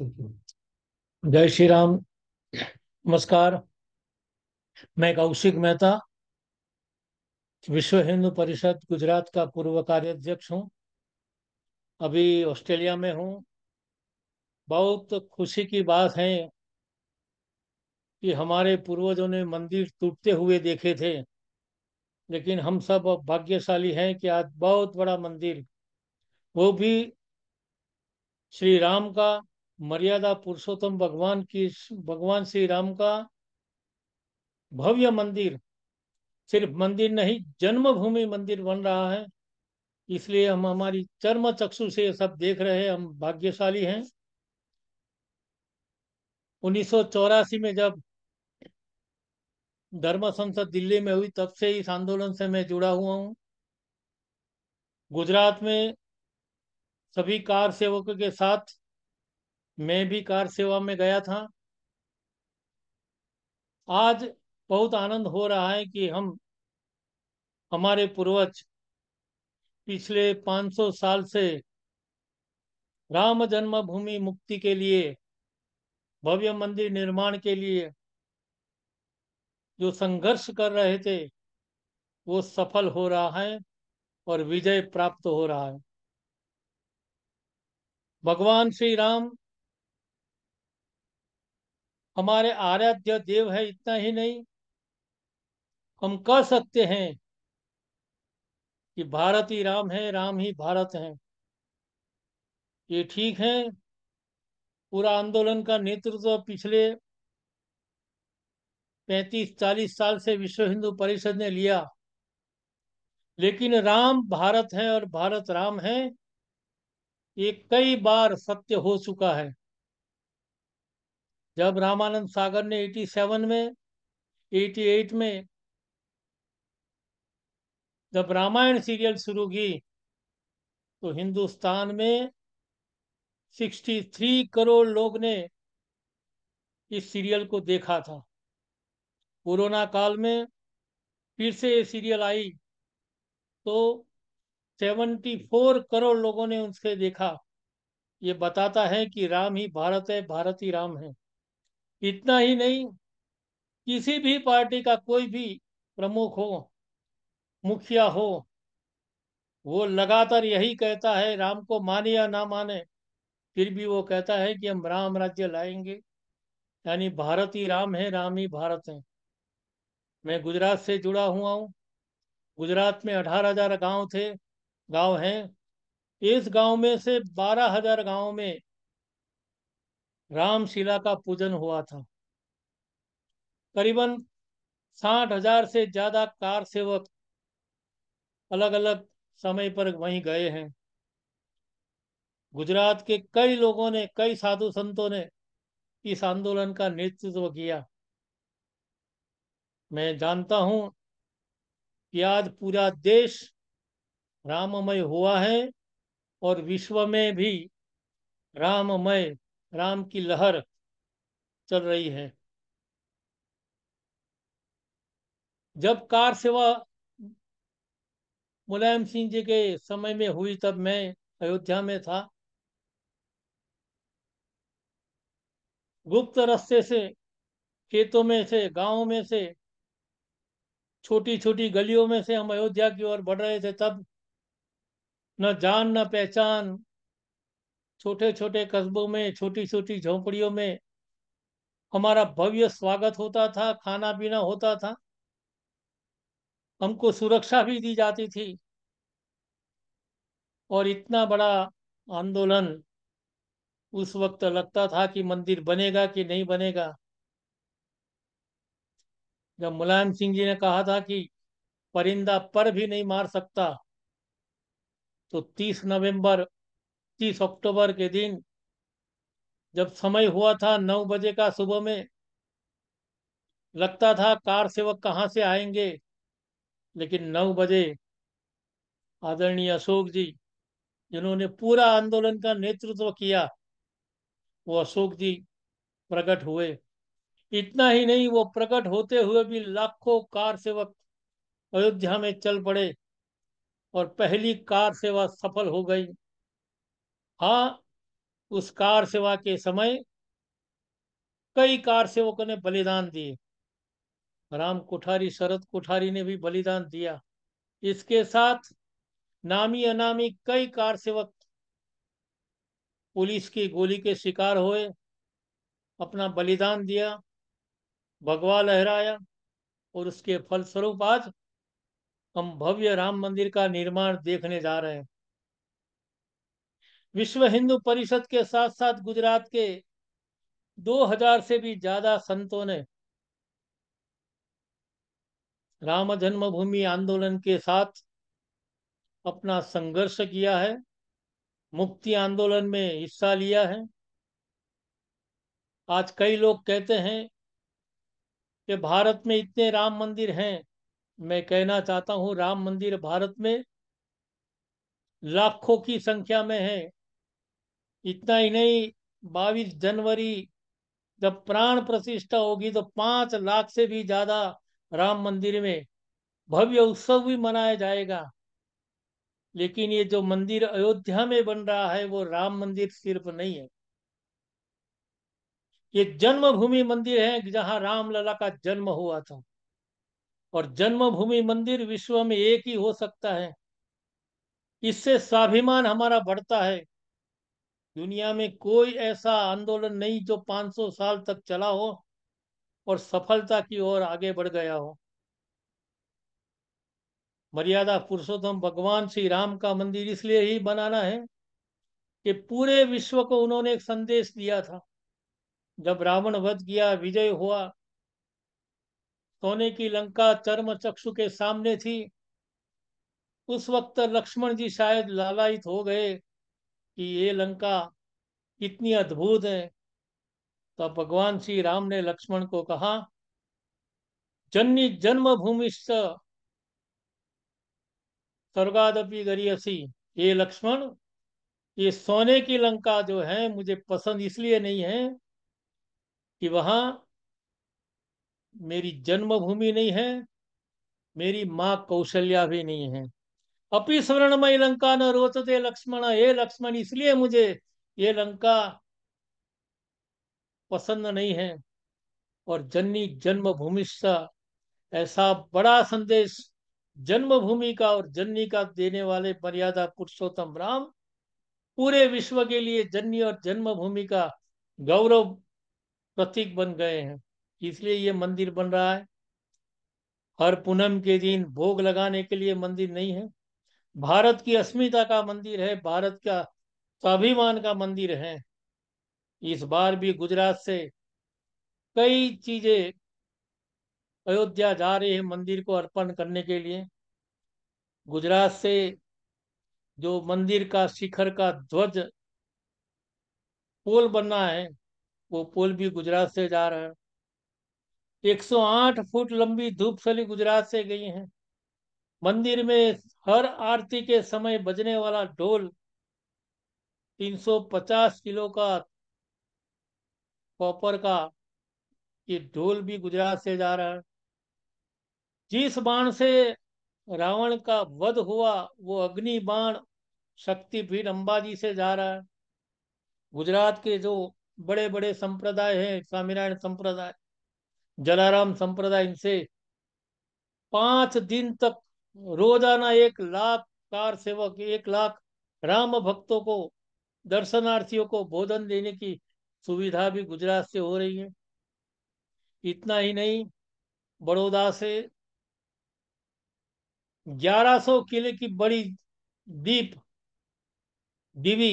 जय श्री राम नमस्कार मैं कौशिक मेहता विश्व हिंदू परिषद गुजरात का पूर्व कार्याध्यक्ष हूँ अभी ऑस्ट्रेलिया में हूँ बहुत खुशी की बात है कि हमारे पूर्वजों ने मंदिर टूटते हुए देखे थे लेकिन हम सब भाग्यशाली हैं कि आज बहुत बड़ा मंदिर वो भी श्री राम का मर्यादा पुरुषोत्तम भगवान की भगवान श्री राम का भव्य मंदिर सिर्फ मंदिर नहीं जन्मभूमि मंदिर बन रहा है इसलिए हम हमारी चर्म चक्षु से सब देख रहे हैं हम भाग्यशाली हैं उन्नीस में जब धर्म संसद दिल्ली में हुई तब से इस आंदोलन से मैं जुड़ा हुआ हूँ गुजरात में सभी कार सेवकों के साथ मैं भी कार सेवा में गया था आज बहुत आनंद हो रहा है कि हम हमारे पूर्वज पिछले 500 साल से राम जन्मभूमि मुक्ति के लिए भव्य मंदिर निर्माण के लिए जो संघर्ष कर रहे थे वो सफल हो रहा है और विजय प्राप्त हो रहा है भगवान श्री राम हमारे आराध्य देव है इतना ही नहीं हम कह सकते हैं कि भारत ही राम है राम ही भारत है ये ठीक है पूरा आंदोलन का नेतृत्व पिछले पैतीस चालीस साल से विश्व हिंदू परिषद ने लिया लेकिन राम भारत है और भारत राम है ये कई बार सत्य हो चुका है जब रामानंद सागर ने 87 में 88 में जब रामायण सीरियल शुरू की तो हिंदुस्तान में 63 करोड़ लोग ने इस सीरियल को देखा था कोरोना काल में फिर से ये सीरियल आई तो 74 करोड़ लोगों ने उनसे देखा ये बताता है कि राम ही भारत है भारत ही राम है इतना ही नहीं किसी भी पार्टी का कोई भी प्रमुख हो मुखिया हो वो लगातार यही कहता है राम को माने या ना माने फिर भी वो कहता है कि हम राम राज्य लाएंगे यानी भारत ही राम है राम ही भारत है मैं गुजरात से जुड़ा हुआ हूँ गुजरात में अठारह हजार गाँव थे गाँव हैं इस गाँव में से बारह हजार गाँव में रामशिला का पूजन हुआ था करीबन साठ हजार से ज्यादा कार सेवक अलग अलग समय पर वहीं गए हैं गुजरात के कई लोगों ने कई साधु संतों ने इस आंदोलन का नेतृत्व किया मैं जानता हूं कि आज पूरा देश राममय हुआ है और विश्व में भी राममय राम की लहर चल रही है जब कार सेवा मुलायम सिंह जी के समय में हुई तब मैं अयोध्या में था गुप्त रस्ते से खेतों में से गांवों में से छोटी छोटी गलियों में से हम अयोध्या की ओर बढ़ रहे थे तब न जान न पहचान छोटे छोटे कस्बों में छोटी छोटी झोंपड़ियों में हमारा भव्य स्वागत होता था खाना पीना होता था हमको सुरक्षा भी दी जाती थी और इतना बड़ा आंदोलन उस वक्त लगता था कि मंदिर बनेगा कि नहीं बनेगा जब मुलायम सिंह जी ने कहा था कि परिंदा पर भी नहीं मार सकता तो 30 नवंबर इकतीस अक्टूबर के दिन जब समय हुआ था नौ बजे का सुबह में लगता था कार सेवक कहाँ से आएंगे लेकिन नौ बजे आदरणीय अशोक जी जिन्होंने पूरा आंदोलन का नेतृत्व किया वो अशोक जी प्रकट हुए इतना ही नहीं वो प्रकट होते हुए भी लाखों कार सेवक अयोध्या में चल पड़े और पहली कार सेवा सफल हो गई हाँ उस कार सेवा के समय कई कार सेवकों ने बलिदान दिए राम कोठारी शरद कोठारी ने भी बलिदान दिया इसके साथ नामी अनामी कई कार सेवक पुलिस की गोली के शिकार हुए अपना बलिदान दिया भगवा लहराया और उसके फलस्वरूप आज हम भव्य राम मंदिर का निर्माण देखने जा रहे हैं विश्व हिंदू परिषद के साथ साथ गुजरात के 2000 से भी ज्यादा संतों ने राम जन्मभूमि आंदोलन के साथ अपना संघर्ष किया है मुक्ति आंदोलन में हिस्सा लिया है आज कई लोग कहते हैं कि भारत में इतने राम मंदिर हैं मैं कहना चाहता हूं राम मंदिर भारत में लाखों की संख्या में है इतना ही नहीं बाईस जनवरी जब प्राण प्रतिष्ठा होगी तो पांच लाख से भी ज्यादा राम मंदिर में भव्य उत्सव भी मनाया जाएगा लेकिन ये जो मंदिर अयोध्या में बन रहा है वो राम मंदिर सिर्फ नहीं है ये जन्मभूमि मंदिर है जहां रामलला का जन्म हुआ था और जन्मभूमि मंदिर विश्व में एक ही हो सकता है इससे स्वाभिमान हमारा बढ़ता है दुनिया में कोई ऐसा आंदोलन नहीं जो 500 साल तक चला हो और सफलता की ओर आगे बढ़ गया हो मर्यादा पुरुषोत्तम भगवान श्री राम का मंदिर इसलिए ही बनाना है कि पूरे विश्व को उन्होंने एक संदेश दिया था जब रावण वध किया विजय हुआ सोने की लंका चर्म चक्षु के सामने थी उस वक्त लक्ष्मण जी शायद लालायित हो गए कि ये लंका कितनी अद्भुत है तो भगवान श्री राम ने लक्ष्मण को कहा जन्य जन्म भूमिस्थ स्वर्गादपि गरीयसी ये लक्ष्मण ये सोने की लंका जो है मुझे पसंद इसलिए नहीं है कि वहां मेरी जन्मभूमि नहीं है मेरी माँ कौशल्या भी नहीं है स्वर्ण स्वर्णमय लंका न रोचते लक्ष्मण हे लक्ष्मण इसलिए मुझे ये लंका पसंद नहीं है और जन्नी जन्मभूमि ऐसा बड़ा संदेश जन्मभूमि का और जन्नी का देने वाले मर्यादा पुरुषोत्तम राम पूरे विश्व के लिए जन्नी और जन्मभूमि का गौरव प्रतीक बन गए हैं इसलिए ये मंदिर बन रहा है हर पूनम के दिन भोग लगाने के लिए मंदिर नहीं है भारत की अस्मिता का मंदिर है भारत का स्वाभिमान का मंदिर है इस बार भी गुजरात से कई चीजें अयोध्या जा रही है मंदिर को अर्पण करने के लिए गुजरात से जो मंदिर का शिखर का ध्वज पोल बनना है वो पोल भी गुजरात से जा रहा है 108 फुट लंबी धूप सली गुजरात से गई है मंदिर में हर आरती के समय बजने वाला ढोल 350 किलो का कॉपर का ये ढोल भी गुजरात से जा रहा है जिस बाण से रावण का वध हुआ वो अग्नि बाण शक्तिपीठ अंबाजी से जा रहा है गुजरात के जो बड़े बड़े संप्रदाय हैं स्वामीनारायण संप्रदाय जलाराम संप्रदाय इनसे पांच दिन तक रोजाना एक लाख कार सेवक एक लाख राम भक्तों को दर्शनार्थियों को बोधन देने की सुविधा भी गुजरात से हो रही है इतना ही नहीं बड़ौदा से 1100 किले की बड़ी दीप दीवी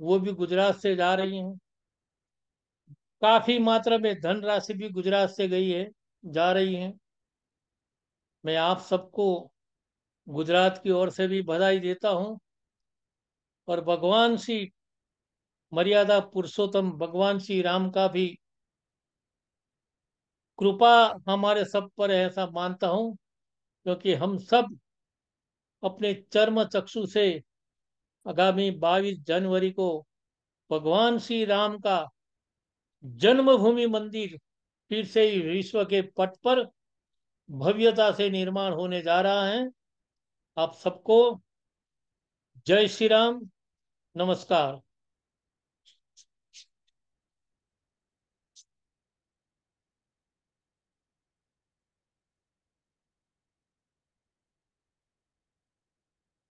वो भी गुजरात से जा रही है काफी मात्रा में धनराशि भी गुजरात से गई है जा रही है मैं आप सबको गुजरात की ओर से भी बधाई देता हूँ और भगवान श्री मर्यादा पुरुषोत्तम भगवान श्री राम का भी कृपा हमारे सब पर ऐसा मानता हूँ क्योंकि हम सब अपने चर्म चक्षु से आगामी बाईस जनवरी को भगवान श्री राम का जन्मभूमि मंदिर फिर से विश्व के पट पर भव्यता से निर्माण होने जा रहा है आप सबको जय श्री राम नमस्कार